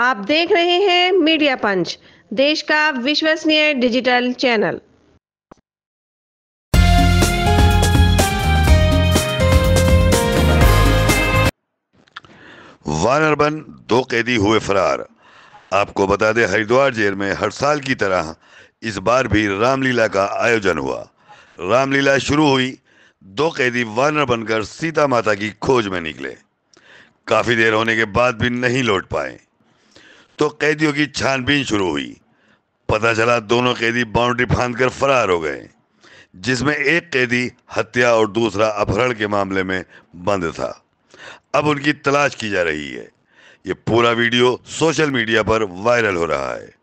आप देख रहे हैं मीडिया पंच देश का विश्वसनीय डिजिटल चैनल बन दो कैदी हुए फरार आपको बता दें हरिद्वार जेल में हर साल की तरह इस बार भी रामलीला का आयोजन हुआ रामलीला शुरू हुई दो कैदी वानर बनकर सीता माता की खोज में निकले काफी देर होने के बाद भी नहीं लौट पाए तो कैदियों की छानबीन शुरू हुई पता चला दोनों कैदी बाउंड्री फांद कर फरार हो गए जिसमें एक कैदी हत्या और दूसरा अपहरण के मामले में बंद था अब उनकी तलाश की जा रही है ये पूरा वीडियो सोशल मीडिया पर वायरल हो रहा है